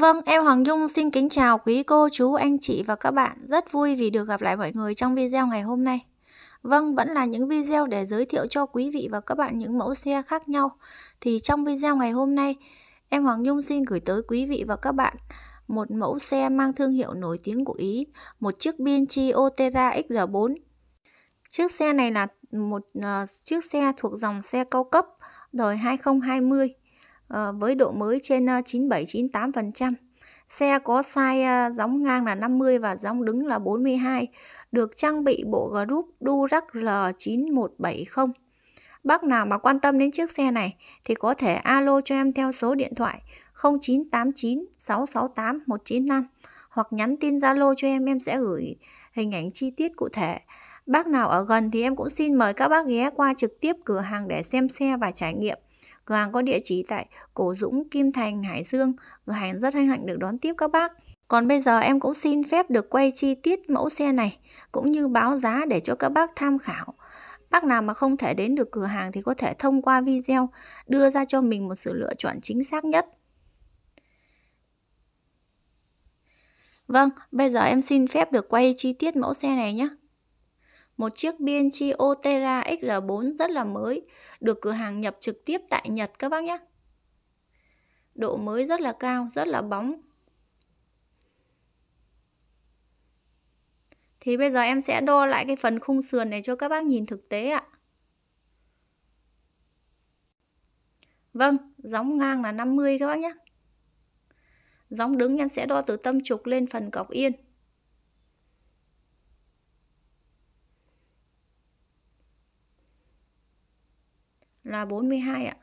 Vâng, em Hoàng Dung xin kính chào quý cô, chú, anh chị và các bạn. Rất vui vì được gặp lại mọi người trong video ngày hôm nay. Vâng, vẫn là những video để giới thiệu cho quý vị và các bạn những mẫu xe khác nhau. Thì trong video ngày hôm nay, em Hoàng Dung xin gửi tới quý vị và các bạn một mẫu xe mang thương hiệu nổi tiếng của Ý, một chiếc Bianchi Otera XR4. Chiếc xe này là một uh, chiếc xe thuộc dòng xe cao cấp đời 2020 Ờ, với độ mới trên 97-98%. Ờ, xe có size ờ, gióng ngang là 50 và gióng đứng là 42, được trang bị bộ group Durac R9170. Bác nào mà quan tâm đến chiếc xe này thì có thể alo cho em theo số điện thoại 0989 668 195 hoặc nhắn tin Zalo cho em em sẽ gửi hình ảnh chi tiết cụ thể. Bác nào ở gần thì em cũng xin mời các bác ghé qua trực tiếp cửa hàng để xem xe và trải nghiệm. Cửa hàng có địa chỉ tại Cổ Dũng, Kim Thành, Hải Dương. Cửa hàng rất hân hạnh được đón tiếp các bác. Còn bây giờ em cũng xin phép được quay chi tiết mẫu xe này cũng như báo giá để cho các bác tham khảo. Bác nào mà không thể đến được cửa hàng thì có thể thông qua video đưa ra cho mình một sự lựa chọn chính xác nhất. Vâng, bây giờ em xin phép được quay chi tiết mẫu xe này nhé một chiếc BNC Otera XR4 rất là mới, được cửa hàng nhập trực tiếp tại Nhật các bác nhé. Độ mới rất là cao, rất là bóng. Thì bây giờ em sẽ đo lại cái phần khung sườn này cho các bác nhìn thực tế ạ. Vâng, gióng ngang là 50 các bác nhé. Gióng đứng em sẽ đo từ tâm trục lên phần cọc yên. là 42 ạ.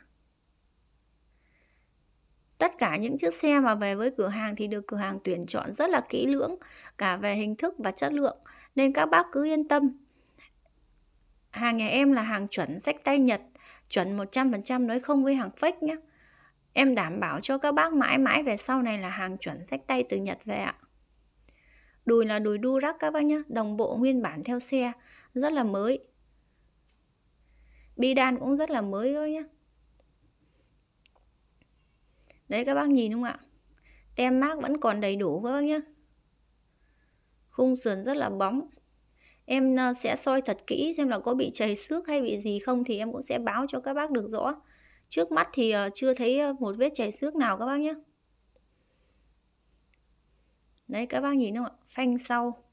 Tất cả những chiếc xe mà về với cửa hàng thì được cửa hàng tuyển chọn rất là kỹ lưỡng cả về hình thức và chất lượng nên các bác cứ yên tâm. Hàng nhà em là hàng chuẩn sách tay Nhật, chuẩn 100% nói không với hàng fake nhé. Em đảm bảo cho các bác mãi mãi về sau này là hàng chuẩn sách tay từ Nhật về ạ. Đùi là đùi đu rắc các bác nhé, đồng bộ nguyên bản theo xe, rất là mới. Bidan cũng rất là mới thôi nhé, Đấy các bác nhìn không ạ? Tem mác vẫn còn đầy đủ các bác nhé, Khung sườn rất là bóng. Em ờ, sẽ soi thật kỹ xem là có bị chảy xước hay bị gì không thì em cũng sẽ báo cho các bác được rõ. Trước mắt thì ờ, chưa thấy ờ, một vết chảy xước nào các bác nhé. Đấy các bác nhìn không ạ? Phanh sau.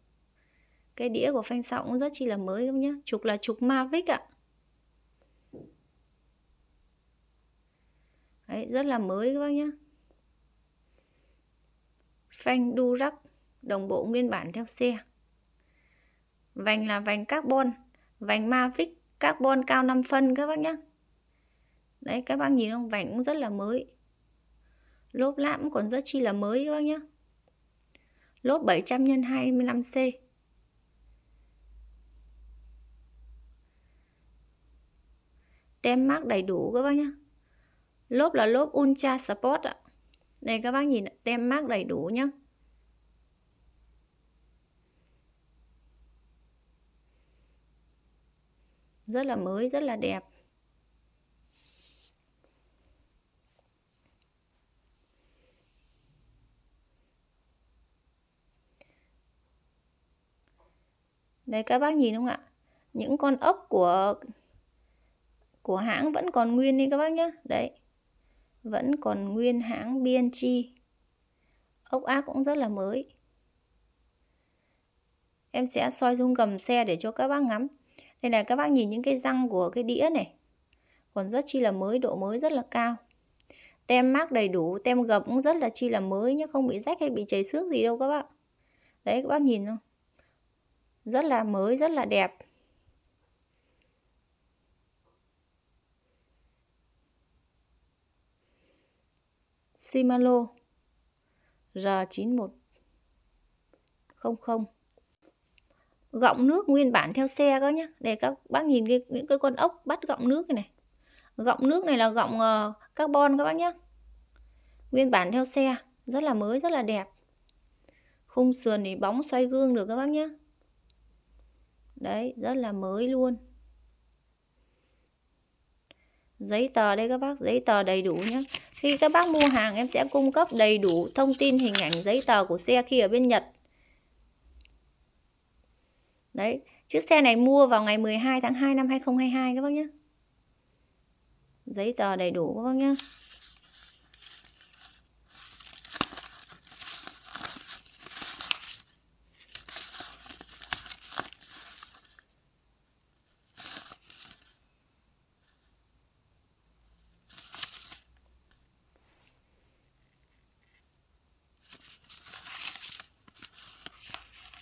Cái đĩa của phanh sau cũng rất chi là mới các nhé. Trục là trục Mavic ạ. Đấy, rất là mới các bác nhé phanh đu rắc đồng bộ nguyên bản theo xe vành là vành carbon vành Mavic carbon cao 5 phân các bác nhé đấy các bác nhìn không vành cũng rất là mới lốp lát cũng còn rất chi là mới các bác nhé lốp 700 x 25 c tem mác đầy đủ các bác nhé lốp là lốp Ultra Sport ạ đây các bác nhìn tem mác đầy đủ nhá, rất là mới rất là đẹp đây các bác nhìn không ạ? Những con ốc của của hãng vẫn còn nguyên đi các bác nhé. Đấy, vẫn còn nguyên hãng BNG. Ốc ác cũng rất là mới. Em sẽ soi dung gầm xe để cho các bác ngắm. Đây này các bác nhìn những cái răng của cái đĩa này. Còn rất chi là mới, độ mới rất là cao. Tem mác đầy đủ, tem gập cũng rất là chi là mới nhé, không bị rách hay bị chảy xước gì đâu các bác. Đấy các bác nhìn không? Rất là mới, rất là đẹp. Simalo R9100 gọng nước nguyên bản theo xe đó nhé. để các bác nhìn cái, những cái con ốc bắt gọng nước này này gọng nước này là gọng uh, carbon các bác nhé nguyên bản theo xe rất là mới rất là đẹp khung sườn thì bóng xoay gương được các bác nhé đấy rất là mới luôn giấy tờ đây các bác giấy tờ đầy đủ nhé khi các bác mua hàng em sẽ cung cấp đầy đủ thông tin hình ảnh giấy tờ của xe khi ở bên Nhật. Đấy, chiếc xe này mua vào ngày 12 tháng 2 năm 2022 các bác nhé. Giấy tờ đầy đủ các bác nhé.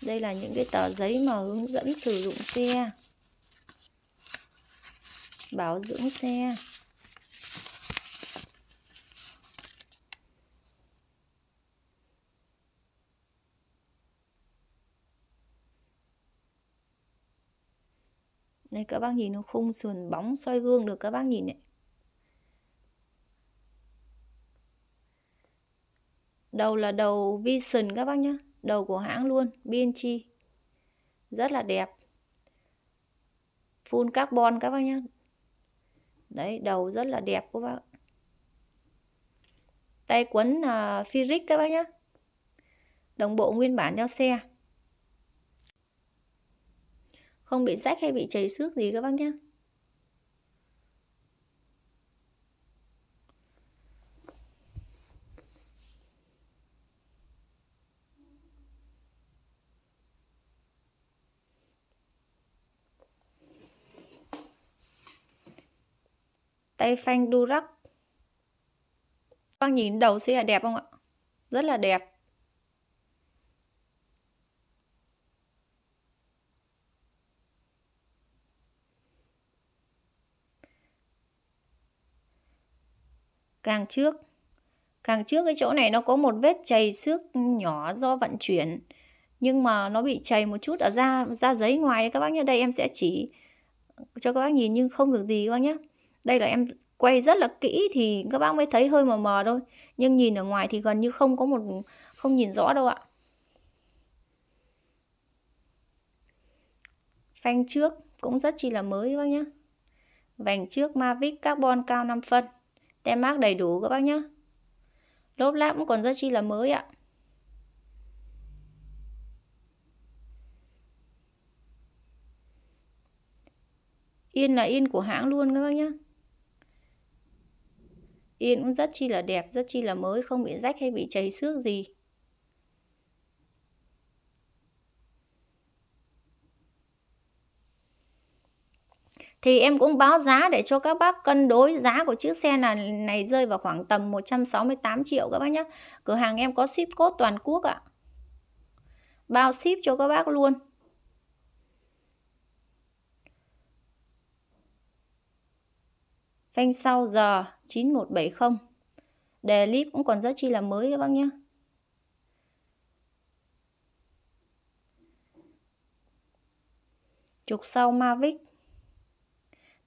đây là những cái tờ giấy mà hướng dẫn sử dụng xe bảo dưỡng xe Đây các bác nhìn nó khung sườn bóng soi gương được các bác nhìn này. Đầu là đầu vision các bác nhé đầu của hãng luôn BNG rất là đẹp full carbon các bác nhé đấy đầu rất là đẹp các bác tay quấn là uh, Firic các bác nhé đồng bộ nguyên bản theo xe không bị rách hay bị chảy xước gì các bác nhé Efang Durac các bạn nhìn đầu xe là đẹp không ạ rất là đẹp càng trước càng trước cái chỗ này nó có một vết chày xước nhỏ do vận chuyển nhưng mà nó bị chày một chút ở da da giấy ngoài các bác nhé đây em sẽ chỉ cho các bác nhìn nhưng không được gì các bác nhé đây là em quay rất là kỹ thì các bác mới thấy hơi mờ mờ thôi nhưng nhìn ở ngoài thì gần như không có một không nhìn rõ đâu ạ phanh trước cũng rất chi là mới các bác nhé vành trước Mavic carbon cao 5 phân tem mác đầy đủ các bác nhé lốp láp cũng còn rất chi là mới ạ yên là yên của hãng luôn các bác nhé Yên cũng rất chi là đẹp, rất chi là mới, không bị rách hay bị cháy xước gì. Thì em cũng báo giá để cho các bác cân đối giá của chiếc xe này, này rơi vào khoảng tầm 168 triệu các bác nhé. Cửa hàng em có ship code toàn quốc ạ. Bao ship cho các bác luôn. Canh sau giờ 9170. Đề clip cũng còn rất chi là mới các bác nhé. Trục sau Mavic.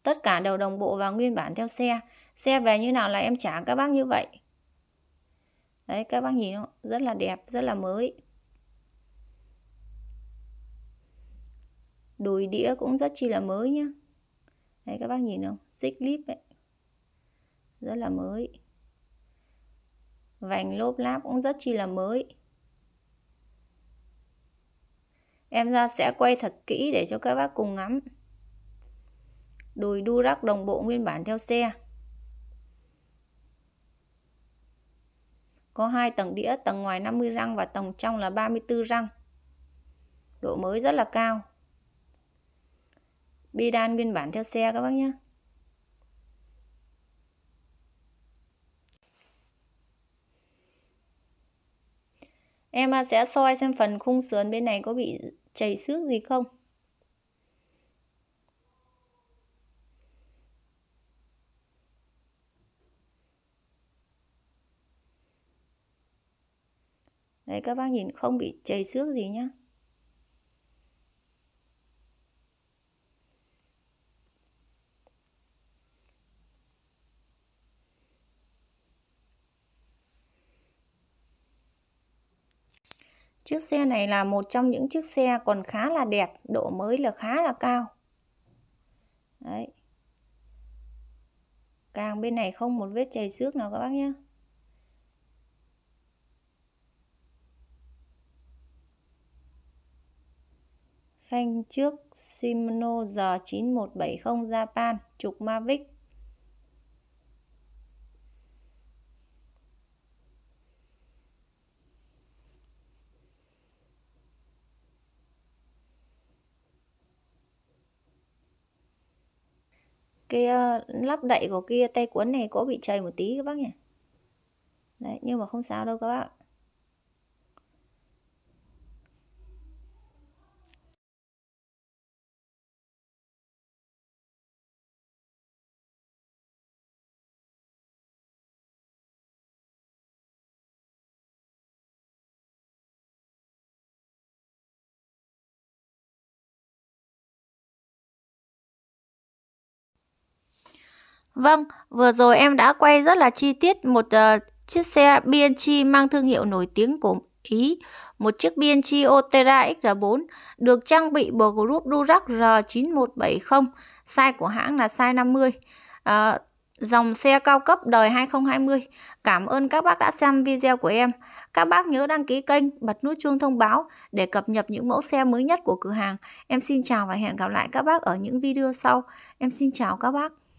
Tất cả đều đồng bộ và nguyên bản theo xe. Xe về như nào là em trả các bác như vậy. Đấy các bác nhìn không? Rất là đẹp, rất là mới. Đùi đĩa cũng rất chi là mới nhá. Đấy các bác nhìn không? Xích clip ấy rất là mới vành lốp láp cũng rất chi là mới em ra sẽ quay thật kỹ để cho các bác cùng ngắm đùi đu rắc đồng bộ nguyên bản theo xe có hai tầng đĩa tầng ngoài 50 răng và tầng trong là 34 răng độ mới rất là cao bi đan nguyên bản theo xe các bác nhé Em à, sẽ soi xem phần khung sườn bên này có bị chảy xước gì không. Đấy các bác nhìn không bị chảy xước gì nhé. Chiếc xe này là một trong những chiếc xe còn khá là đẹp, độ mới là khá là cao. Đấy. Càng bên này không một vết chày xước nào các bác nhé. Phanh trước Shimano G9170 Japan, trục Mavic cái ờ, lắp đậy của kia tay cuốn này có bị chảy một tí các bác nhỉ đấy nhưng mà không sao đâu các bác Vâng, vừa rồi em đã quay rất là chi tiết một uh, chiếc xe BNC mang thương hiệu nổi tiếng của Ý, một chiếc BNC Otera XR4 được trang bị bộ group Durac R9170, size của hãng là size 50. À, ờ, dòng xe cao cấp đời 2020. Cảm ơn các bác đã xem video của em. Các bác nhớ đăng ký kênh, bật nút chuông thông báo để cập nhật những mẫu xe mới nhất của cửa hàng. Em xin chào và hẹn gặp lại các bác ở những video sau. Em xin chào các bác.